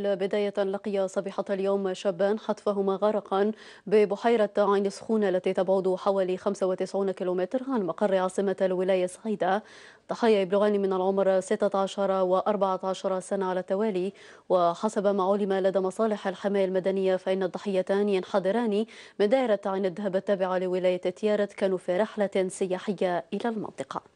بداية لقي صبيحة اليوم شابان حتفهما غرقا ببحيرة عين سخونة التي تبعد حوالي 95 كيلومتر عن مقر عاصمة الولاية صعيدة ضحايا يبلغان من العمر 16 و 14 سنة على التوالي وحسب ما علم لدى مصالح الحماية المدنية فإن الضحيتان ينحدران من دائرة عين الذهب التابعة لولاية تيارت كانوا في رحلة سياحية إلى المنطقة